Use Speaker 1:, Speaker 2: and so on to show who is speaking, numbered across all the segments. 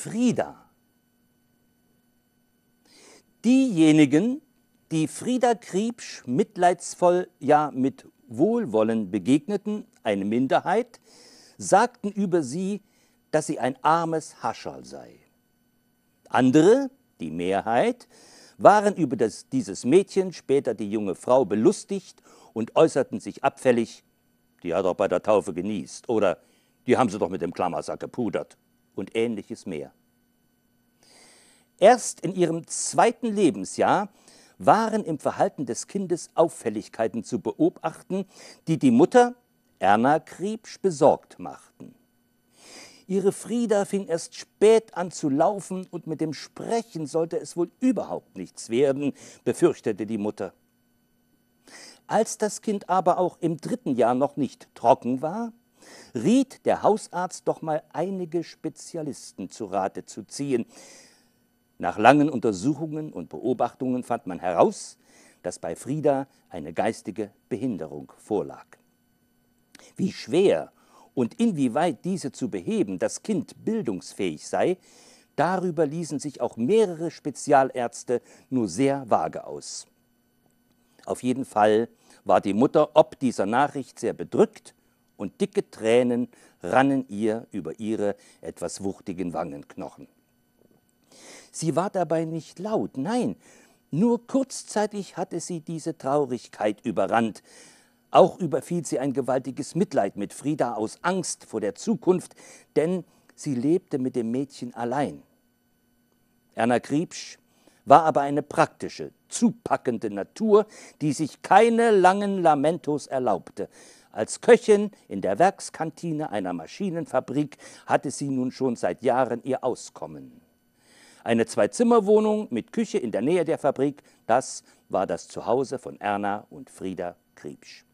Speaker 1: Frieda. Diejenigen, die Frieda Kriebsch mitleidsvoll, ja mit Wohlwollen begegneten, eine Minderheit, sagten über sie, dass sie ein armes Hascherl sei. Andere, die Mehrheit, waren über das, dieses Mädchen, später die junge Frau, belustigt und äußerten sich abfällig, die hat doch bei der Taufe genießt oder die haben sie doch mit dem Klammersack gepudert und ähnliches mehr. Erst in ihrem zweiten Lebensjahr waren im Verhalten des Kindes Auffälligkeiten zu beobachten, die die Mutter, Erna Kriebsch, besorgt machten. Ihre Frieda fing erst spät an zu laufen und mit dem Sprechen sollte es wohl überhaupt nichts werden, befürchtete die Mutter. Als das Kind aber auch im dritten Jahr noch nicht trocken war, riet der Hausarzt doch mal einige Spezialisten zu Rate zu ziehen. Nach langen Untersuchungen und Beobachtungen fand man heraus, dass bei Frieda eine geistige Behinderung vorlag. Wie schwer und inwieweit diese zu beheben, das Kind bildungsfähig sei, darüber ließen sich auch mehrere Spezialärzte nur sehr vage aus. Auf jeden Fall war die Mutter ob dieser Nachricht sehr bedrückt und dicke Tränen rannen ihr über ihre etwas wuchtigen Wangenknochen. Sie war dabei nicht laut, nein, nur kurzzeitig hatte sie diese Traurigkeit überrannt. Auch überfiel sie ein gewaltiges Mitleid mit Frieda aus Angst vor der Zukunft, denn sie lebte mit dem Mädchen allein. Erna Griebsch war aber eine praktische, zupackende Natur, die sich keine langen Lamentos erlaubte. Als Köchin in der Werkskantine einer Maschinenfabrik hatte sie nun schon seit Jahren ihr Auskommen. Eine Zwei-Zimmer-Wohnung mit Küche in der Nähe der Fabrik, das war das Zuhause von Erna und Frieda Kriebsch.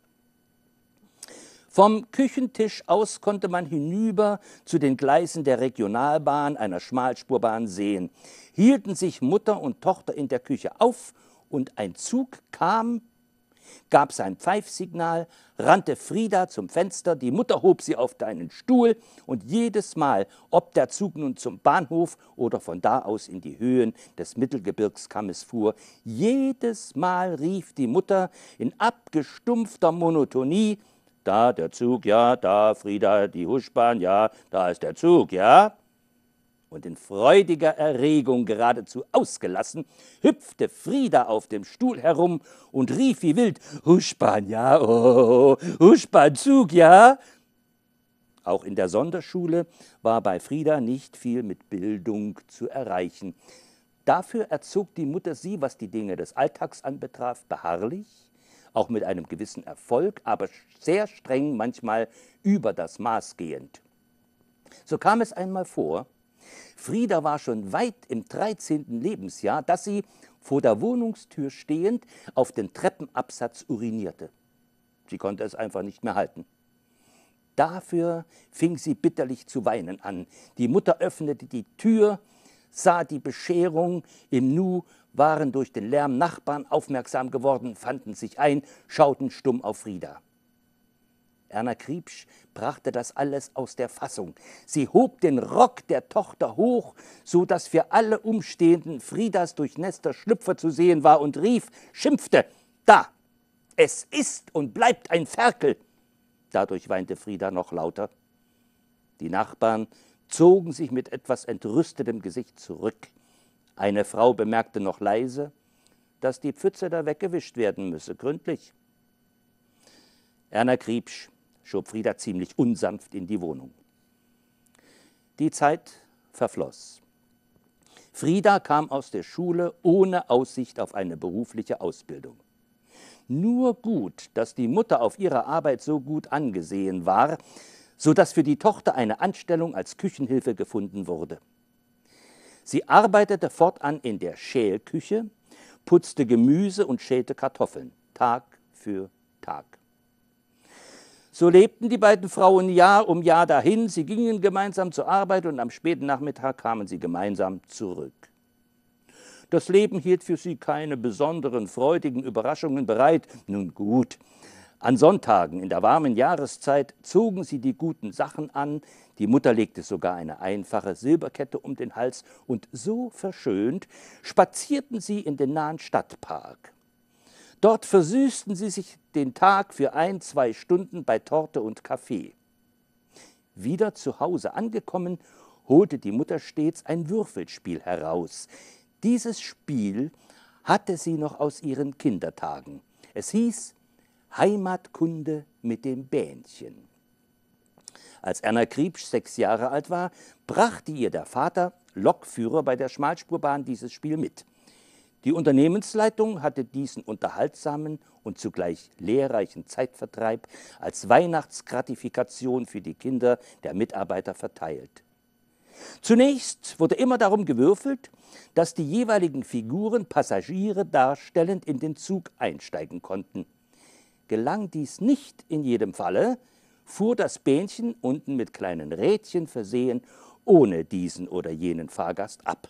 Speaker 1: Vom Küchentisch aus konnte man hinüber zu den Gleisen der Regionalbahn, einer Schmalspurbahn, sehen. Hielten sich Mutter und Tochter in der Küche auf und ein Zug kam gab sein Pfeifsignal, rannte Frieda zum Fenster, die Mutter hob sie auf deinen Stuhl und jedes Mal, ob der Zug nun zum Bahnhof oder von da aus in die Höhen des Mittelgebirgskammes fuhr, jedes Mal rief die Mutter in abgestumpfter Monotonie, da der Zug, ja, da Frieda, die Huschbahn, ja, da ist der Zug, ja und in freudiger Erregung geradezu ausgelassen, hüpfte Frieda auf dem Stuhl herum und rief wie wild: ja, oh, Huspanzug, ja! Auch in der Sonderschule war bei Frieda nicht viel mit Bildung zu erreichen. Dafür erzog die Mutter sie, was die Dinge des Alltags anbetraf, beharrlich, auch mit einem gewissen Erfolg, aber sehr streng, manchmal über das Maß gehend. So kam es einmal vor, Frieda war schon weit im 13. Lebensjahr, dass sie, vor der Wohnungstür stehend, auf den Treppenabsatz urinierte. Sie konnte es einfach nicht mehr halten. Dafür fing sie bitterlich zu weinen an. Die Mutter öffnete die Tür, sah die Bescherung. Im Nu waren durch den Lärm Nachbarn aufmerksam geworden, fanden sich ein, schauten stumm auf Frieda. Erna Kriebsch brachte das alles aus der Fassung. Sie hob den Rock der Tochter hoch, so dass für alle Umstehenden Friedas durchnässter Schlüpfer zu sehen war und rief, schimpfte, da, es ist und bleibt ein Ferkel. Dadurch weinte Frieda noch lauter. Die Nachbarn zogen sich mit etwas entrüstetem Gesicht zurück. Eine Frau bemerkte noch leise, dass die Pfütze da weggewischt werden müsse, gründlich. Erna Kriebsch schob Frieda ziemlich unsanft in die Wohnung. Die Zeit verfloss. Frieda kam aus der Schule ohne Aussicht auf eine berufliche Ausbildung. Nur gut, dass die Mutter auf ihrer Arbeit so gut angesehen war, so dass für die Tochter eine Anstellung als Küchenhilfe gefunden wurde. Sie arbeitete fortan in der Schälküche, putzte Gemüse und schälte Kartoffeln, Tag für Tag. So lebten die beiden Frauen Jahr um Jahr dahin, sie gingen gemeinsam zur Arbeit und am späten Nachmittag kamen sie gemeinsam zurück. Das Leben hielt für sie keine besonderen freudigen Überraschungen bereit. Nun gut, an Sonntagen in der warmen Jahreszeit zogen sie die guten Sachen an, die Mutter legte sogar eine einfache Silberkette um den Hals, und so verschönt spazierten sie in den nahen Stadtpark. Dort versüßten sie sich den Tag für ein, zwei Stunden bei Torte und Kaffee. Wieder zu Hause angekommen, holte die Mutter stets ein Würfelspiel heraus. Dieses Spiel hatte sie noch aus ihren Kindertagen. Es hieß Heimatkunde mit dem Bähnchen. Als Erna Kriebsch sechs Jahre alt war, brachte ihr der Vater, Lokführer bei der Schmalspurbahn, dieses Spiel mit. Die Unternehmensleitung hatte diesen unterhaltsamen und zugleich lehrreichen Zeitvertreib als Weihnachtsgratifikation für die Kinder der Mitarbeiter verteilt. Zunächst wurde immer darum gewürfelt, dass die jeweiligen Figuren Passagiere darstellend in den Zug einsteigen konnten. Gelang dies nicht in jedem Falle, fuhr das Bähnchen unten mit kleinen Rädchen versehen ohne diesen oder jenen Fahrgast ab.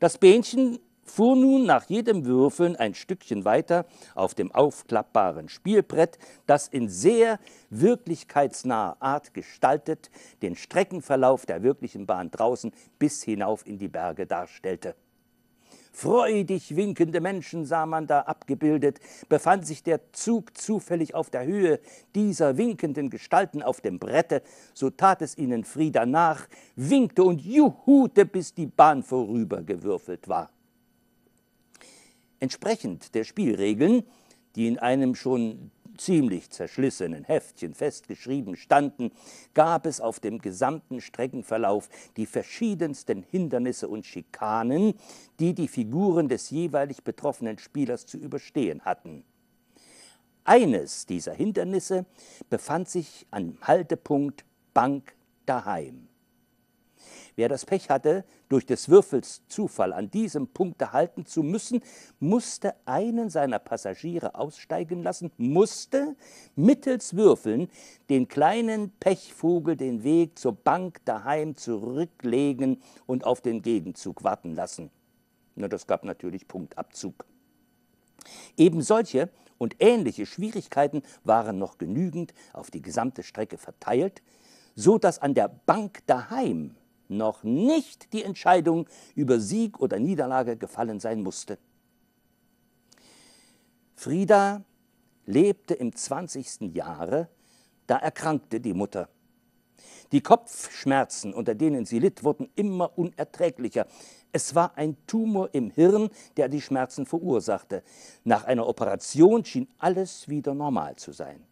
Speaker 1: Das Bähnchen fuhr nun nach jedem Würfeln ein Stückchen weiter auf dem aufklappbaren Spielbrett, das in sehr wirklichkeitsnaher Art gestaltet den Streckenverlauf der wirklichen Bahn draußen bis hinauf in die Berge darstellte. Freudig winkende Menschen sah man da abgebildet. Befand sich der Zug zufällig auf der Höhe dieser winkenden Gestalten auf dem Brette, so tat es ihnen Frieda nach, winkte und juhute, bis die Bahn vorübergewürfelt war. Entsprechend der Spielregeln, die in einem schon ziemlich zerschlissenen Heftchen festgeschrieben standen, gab es auf dem gesamten Streckenverlauf die verschiedensten Hindernisse und Schikanen, die die Figuren des jeweilig betroffenen Spielers zu überstehen hatten. Eines dieser Hindernisse befand sich am Haltepunkt Bank daheim. Wer das Pech hatte, durch des Würfels Zufall an diesem Punkt halten zu müssen, musste einen seiner Passagiere aussteigen lassen, musste mittels Würfeln den kleinen Pechvogel den Weg zur Bank daheim zurücklegen und auf den Gegenzug warten lassen. Na, das gab natürlich Punktabzug. Eben solche und ähnliche Schwierigkeiten waren noch genügend auf die gesamte Strecke verteilt, so dass an der Bank daheim noch nicht die Entscheidung über Sieg oder Niederlage gefallen sein musste. Frieda lebte im 20. Jahre, da erkrankte die Mutter. Die Kopfschmerzen, unter denen sie litt, wurden immer unerträglicher. Es war ein Tumor im Hirn, der die Schmerzen verursachte. Nach einer Operation schien alles wieder normal zu sein.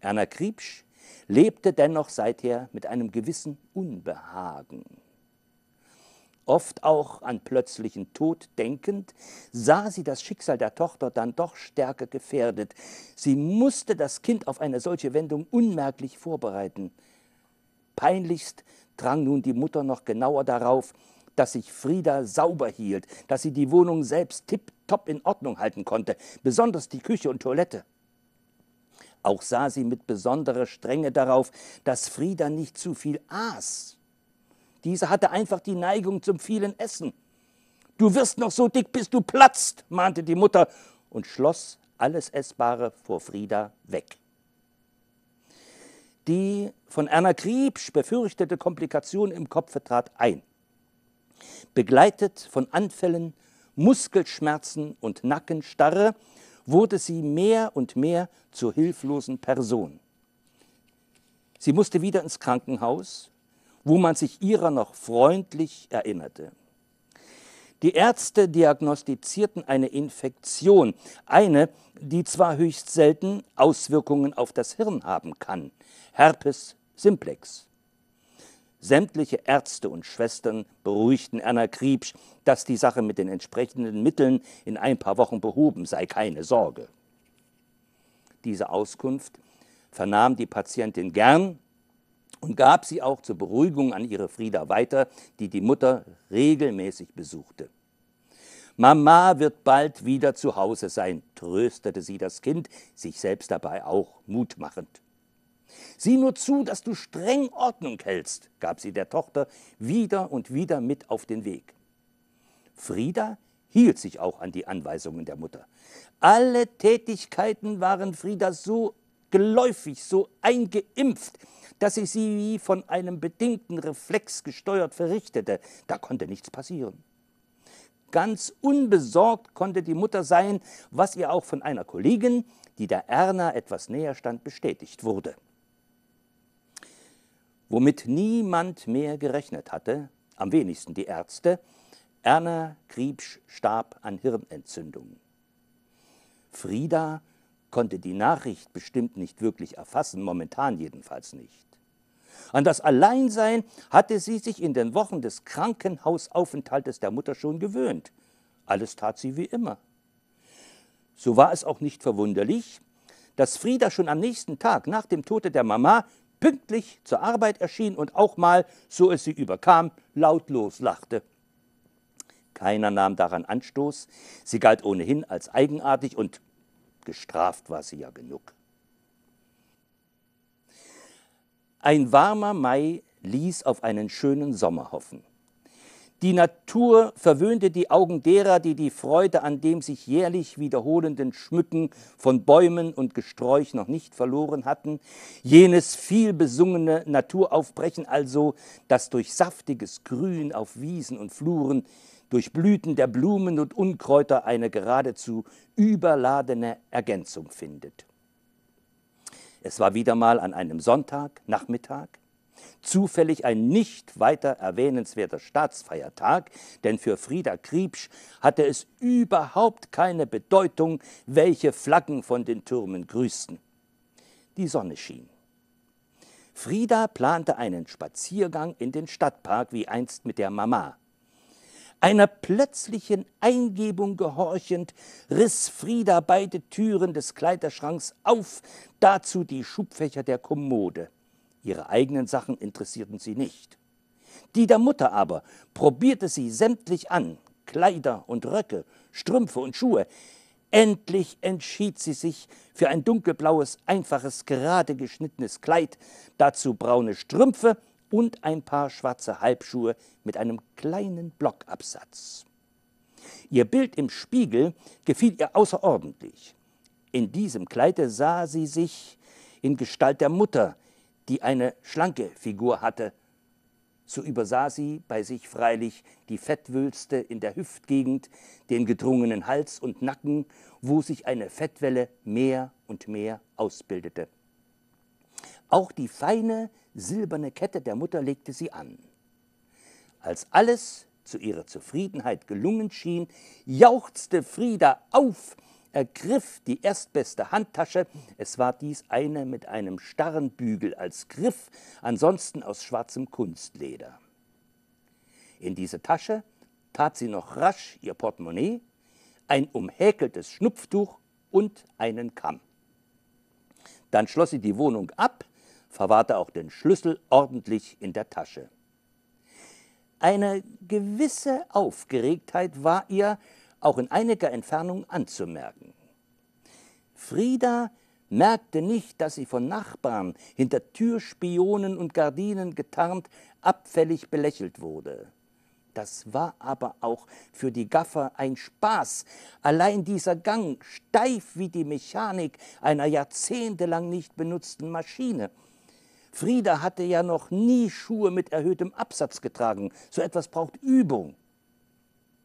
Speaker 1: Erna Kriebsch lebte dennoch seither mit einem gewissen Unbehagen. Oft auch an plötzlichen Tod denkend, sah sie das Schicksal der Tochter dann doch stärker gefährdet. Sie musste das Kind auf eine solche Wendung unmerklich vorbereiten. Peinlichst drang nun die Mutter noch genauer darauf, dass sich Frieda sauber hielt, dass sie die Wohnung selbst tipptopp in Ordnung halten konnte, besonders die Küche und Toilette. Auch sah sie mit besonderer Strenge darauf, dass Frieda nicht zu viel aß. Diese hatte einfach die Neigung zum vielen Essen. Du wirst noch so dick, bis du platzt, mahnte die Mutter und schloss alles Essbare vor Frieda weg. Die von Erna Kriebsch befürchtete Komplikation im Kopf trat ein. Begleitet von Anfällen, Muskelschmerzen und Nackenstarre wurde sie mehr und mehr zur hilflosen Person. Sie musste wieder ins Krankenhaus, wo man sich ihrer noch freundlich erinnerte. Die Ärzte diagnostizierten eine Infektion, eine, die zwar höchst selten Auswirkungen auf das Hirn haben kann, Herpes simplex. Sämtliche Ärzte und Schwestern beruhigten Erna Kriebsch, dass die Sache mit den entsprechenden Mitteln in ein paar Wochen behoben sei, keine Sorge. Diese Auskunft vernahm die Patientin gern und gab sie auch zur Beruhigung an ihre Frieda weiter, die die Mutter regelmäßig besuchte. Mama wird bald wieder zu Hause sein, tröstete sie das Kind, sich selbst dabei auch mutmachend. Sieh nur zu, dass du streng Ordnung hältst, gab sie der Tochter wieder und wieder mit auf den Weg. Frieda hielt sich auch an die Anweisungen der Mutter. Alle Tätigkeiten waren Frieda so geläufig, so eingeimpft, dass sie sie wie von einem bedingten Reflex gesteuert verrichtete. Da konnte nichts passieren. Ganz unbesorgt konnte die Mutter sein, was ihr auch von einer Kollegin, die der Erna etwas näher stand, bestätigt wurde womit niemand mehr gerechnet hatte, am wenigsten die Ärzte, Erna Griebsch starb an Hirnentzündung. Frieda konnte die Nachricht bestimmt nicht wirklich erfassen, momentan jedenfalls nicht. An das Alleinsein hatte sie sich in den Wochen des Krankenhausaufenthaltes der Mutter schon gewöhnt. Alles tat sie wie immer. So war es auch nicht verwunderlich, dass Frieda schon am nächsten Tag nach dem Tode der Mama pünktlich zur Arbeit erschien und auch mal, so es sie überkam, lautlos lachte. Keiner nahm daran Anstoß, sie galt ohnehin als eigenartig und gestraft war sie ja genug. Ein warmer Mai ließ auf einen schönen Sommer hoffen. Die Natur verwöhnte die Augen derer, die die Freude an dem sich jährlich wiederholenden Schmücken von Bäumen und Gesträuch noch nicht verloren hatten. Jenes vielbesungene Naturaufbrechen also, das durch saftiges Grün auf Wiesen und Fluren, durch Blüten der Blumen und Unkräuter eine geradezu überladene Ergänzung findet. Es war wieder mal an einem Sonntag, Nachmittag. Zufällig ein nicht weiter erwähnenswerter Staatsfeiertag, denn für Frieda Kriebsch hatte es überhaupt keine Bedeutung, welche Flaggen von den Türmen grüßten. Die Sonne schien. Frieda plante einen Spaziergang in den Stadtpark wie einst mit der Mama. Einer plötzlichen Eingebung gehorchend riss Frieda beide Türen des Kleiderschranks auf, dazu die Schubfächer der Kommode. Ihre eigenen Sachen interessierten sie nicht. Die der Mutter aber probierte sie sämtlich an, Kleider und Röcke, Strümpfe und Schuhe. Endlich entschied sie sich für ein dunkelblaues, einfaches, gerade geschnittenes Kleid, dazu braune Strümpfe und ein paar schwarze Halbschuhe mit einem kleinen Blockabsatz. Ihr Bild im Spiegel gefiel ihr außerordentlich. In diesem Kleide sah sie sich in Gestalt der Mutter, die eine schlanke Figur hatte. So übersah sie bei sich freilich die Fettwülste in der Hüftgegend, den gedrungenen Hals und Nacken, wo sich eine Fettwelle mehr und mehr ausbildete. Auch die feine silberne Kette der Mutter legte sie an. Als alles zu ihrer Zufriedenheit gelungen schien, jauchzte Frieda auf ergriff die erstbeste Handtasche, es war dies eine mit einem starren Bügel als Griff, ansonsten aus schwarzem Kunstleder. In diese Tasche tat sie noch rasch ihr Portemonnaie, ein umhäkeltes Schnupftuch und einen Kamm. Dann schloss sie die Wohnung ab, verwahrte auch den Schlüssel ordentlich in der Tasche. Eine gewisse Aufgeregtheit war ihr, auch in einiger Entfernung anzumerken. Frieda merkte nicht, dass sie von Nachbarn hinter Türspionen und Gardinen getarnt abfällig belächelt wurde. Das war aber auch für die Gaffer ein Spaß. Allein dieser Gang, steif wie die Mechanik einer jahrzehntelang nicht benutzten Maschine. Frieda hatte ja noch nie Schuhe mit erhöhtem Absatz getragen. So etwas braucht Übung.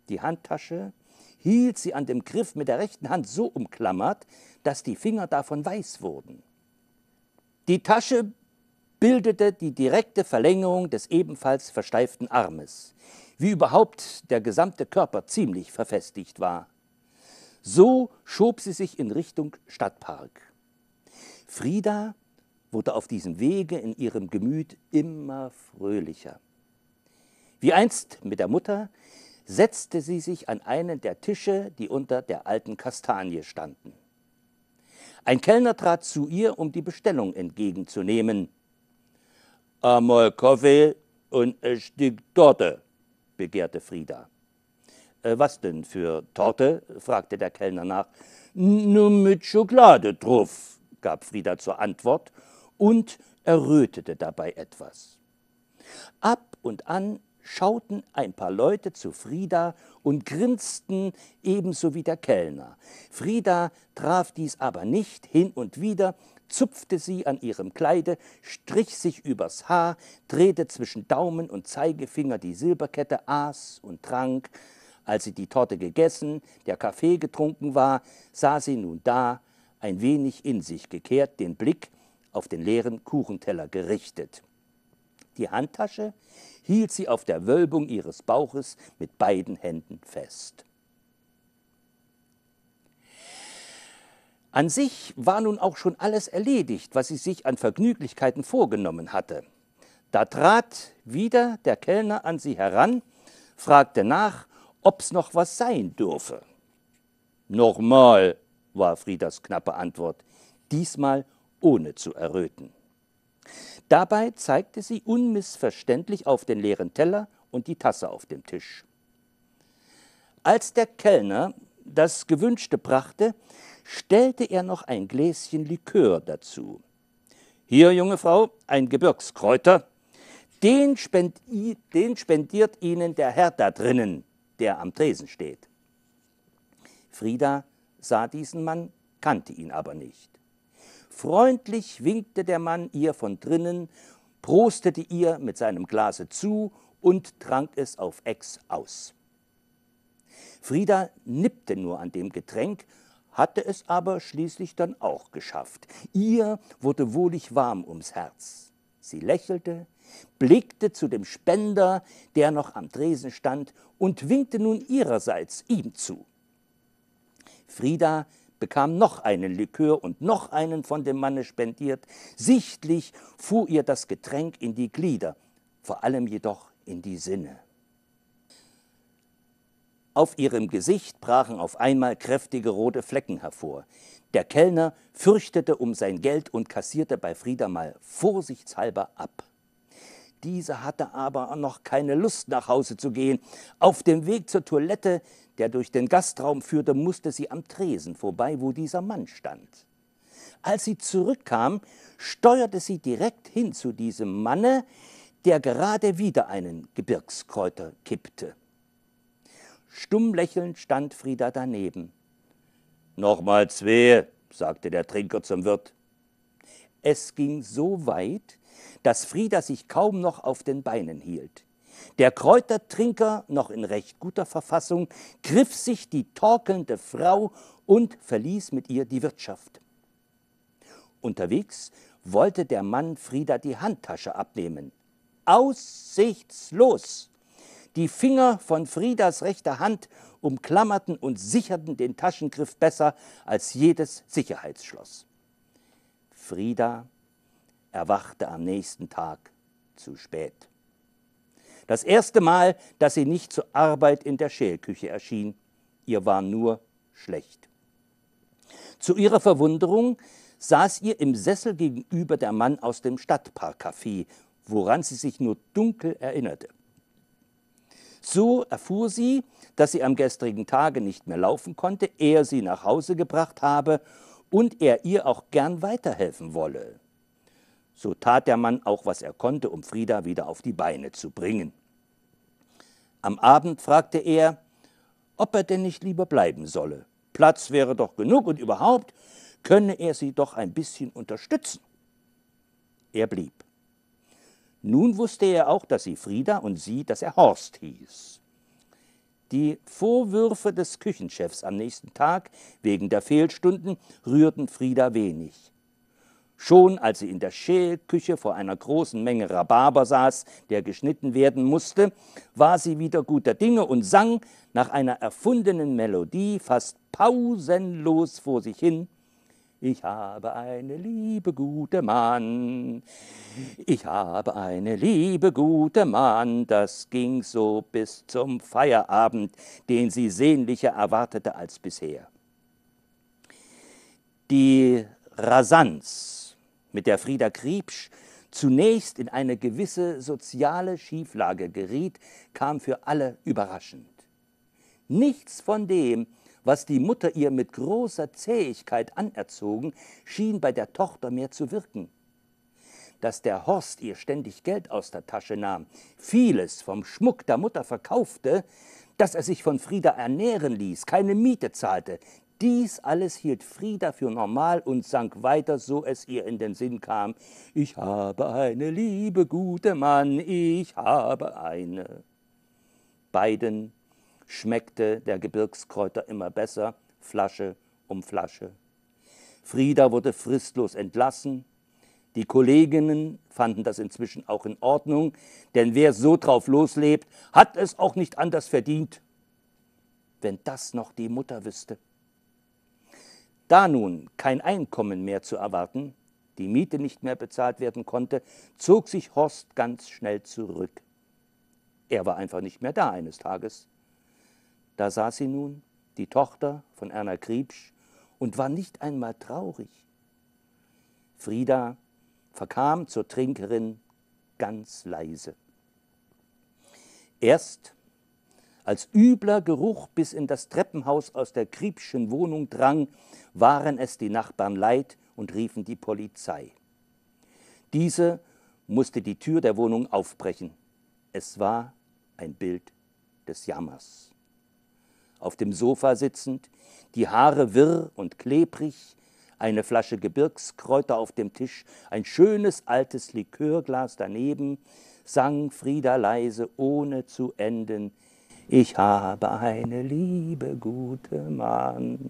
Speaker 1: Die Handtasche hielt sie an dem Griff mit der rechten Hand so umklammert, dass die Finger davon weiß wurden. Die Tasche bildete die direkte Verlängerung des ebenfalls versteiften Armes, wie überhaupt der gesamte Körper ziemlich verfestigt war. So schob sie sich in Richtung Stadtpark. Frieda wurde auf diesem Wege in ihrem Gemüt immer fröhlicher. Wie einst mit der Mutter setzte sie sich an einen der Tische, die unter der alten Kastanie standen. Ein Kellner trat zu ihr, um die Bestellung entgegenzunehmen. Einmal Kaffee und ein Stück Torte, begehrte Frieda. Äh, was denn für Torte? fragte der Kellner nach. Nur mit Schokolade drauf, gab Frieda zur Antwort und errötete dabei etwas. Ab und an schauten ein paar Leute zu Frieda und grinsten ebenso wie der Kellner. Frieda traf dies aber nicht hin und wieder, zupfte sie an ihrem Kleide, strich sich übers Haar, drehte zwischen Daumen und Zeigefinger die Silberkette, aß und trank. Als sie die Torte gegessen, der Kaffee getrunken war, sah sie nun da, ein wenig in sich gekehrt, den Blick auf den leeren Kuchenteller gerichtet die Handtasche, hielt sie auf der Wölbung ihres Bauches mit beiden Händen fest. An sich war nun auch schon alles erledigt, was sie sich an Vergnüglichkeiten vorgenommen hatte. Da trat wieder der Kellner an sie heran, fragte nach, ob's noch was sein dürfe. Nochmal, war Friedas knappe Antwort, diesmal ohne zu erröten. Dabei zeigte sie unmissverständlich auf den leeren Teller und die Tasse auf dem Tisch. Als der Kellner das Gewünschte brachte, stellte er noch ein Gläschen Likör dazu. Hier, junge Frau, ein Gebirgskräuter. Den, spend, den spendiert Ihnen der Herr da drinnen, der am Tresen steht. Frieda sah diesen Mann, kannte ihn aber nicht. Freundlich winkte der Mann ihr von drinnen, prostete ihr mit seinem Glase zu und trank es auf Ex aus. Frieda nippte nur an dem Getränk, hatte es aber schließlich dann auch geschafft. Ihr wurde wohlig warm ums Herz. Sie lächelte, blickte zu dem Spender, der noch am Tresen stand, und winkte nun ihrerseits ihm zu. Frieda bekam noch einen Likör und noch einen von dem Manne spendiert. Sichtlich fuhr ihr das Getränk in die Glieder, vor allem jedoch in die Sinne. Auf ihrem Gesicht brachen auf einmal kräftige rote Flecken hervor. Der Kellner fürchtete um sein Geld und kassierte bei Frieda mal vorsichtshalber ab. Dieser hatte aber noch keine Lust, nach Hause zu gehen. Auf dem Weg zur Toilette, der durch den Gastraum führte, musste sie am Tresen vorbei, wo dieser Mann stand. Als sie zurückkam, steuerte sie direkt hin zu diesem Manne, der gerade wieder einen Gebirgskräuter kippte. Stumm lächelnd stand Frieda daneben. Nochmal zwei, sagte der Trinker zum Wirt. Es ging so weit, dass Frieda sich kaum noch auf den Beinen hielt. Der Kräutertrinker, noch in recht guter Verfassung, griff sich die torkelnde Frau und verließ mit ihr die Wirtschaft. Unterwegs wollte der Mann Frieda die Handtasche abnehmen. Aussichtslos! Die Finger von Friedas rechter Hand umklammerten und sicherten den Taschengriff besser als jedes Sicherheitsschloss. Frieda erwachte am nächsten Tag zu spät. Das erste Mal, dass sie nicht zur Arbeit in der Schälküche erschien, ihr war nur schlecht. Zu ihrer Verwunderung saß ihr im Sessel gegenüber der Mann aus dem Stadtparkcafé, woran sie sich nur dunkel erinnerte. So erfuhr sie, dass sie am gestrigen Tage nicht mehr laufen konnte, er sie nach Hause gebracht habe und er ihr auch gern weiterhelfen wolle. So tat der Mann auch, was er konnte, um Frieda wieder auf die Beine zu bringen. Am Abend fragte er, ob er denn nicht lieber bleiben solle. Platz wäre doch genug und überhaupt könne er sie doch ein bisschen unterstützen. Er blieb. Nun wusste er auch, dass sie Frieda und sie, dass er Horst hieß. Die Vorwürfe des Küchenchefs am nächsten Tag wegen der Fehlstunden rührten Frieda wenig. Schon als sie in der Schälküche vor einer großen Menge Rhabarber saß, der geschnitten werden musste, war sie wieder guter Dinge und sang nach einer erfundenen Melodie fast pausenlos vor sich hin. Ich habe eine liebe gute Mann, ich habe eine liebe gute Mann, das ging so bis zum Feierabend, den sie sehnlicher erwartete als bisher. Die Rasanz mit der Frieda Kriebsch zunächst in eine gewisse soziale Schieflage geriet, kam für alle überraschend. Nichts von dem, was die Mutter ihr mit großer Zähigkeit anerzogen, schien bei der Tochter mehr zu wirken. Dass der Horst ihr ständig Geld aus der Tasche nahm, vieles vom Schmuck der Mutter verkaufte, dass er sich von Frieda ernähren ließ, keine Miete zahlte, dies alles hielt Frieda für normal und sank weiter, so es ihr in den Sinn kam. Ich habe eine liebe, gute Mann, ich habe eine. Beiden schmeckte der Gebirgskräuter immer besser, Flasche um Flasche. Frieda wurde fristlos entlassen. Die Kolleginnen fanden das inzwischen auch in Ordnung, denn wer so drauf loslebt, hat es auch nicht anders verdient. Wenn das noch die Mutter wüsste. Da nun kein Einkommen mehr zu erwarten, die Miete nicht mehr bezahlt werden konnte, zog sich Horst ganz schnell zurück. Er war einfach nicht mehr da eines Tages. Da saß sie nun, die Tochter von Erna Kriebsch, und war nicht einmal traurig. Frieda verkam zur Trinkerin ganz leise. Erst als übler Geruch bis in das Treppenhaus aus der Kriebschen Wohnung drang, waren es die Nachbarn leid und riefen die Polizei. Diese musste die Tür der Wohnung aufbrechen. Es war ein Bild des Jammers. Auf dem Sofa sitzend, die Haare wirr und klebrig, eine Flasche Gebirgskräuter auf dem Tisch, ein schönes altes Likörglas daneben, sang Frieda leise, ohne zu enden, ich habe eine liebe gute Mann.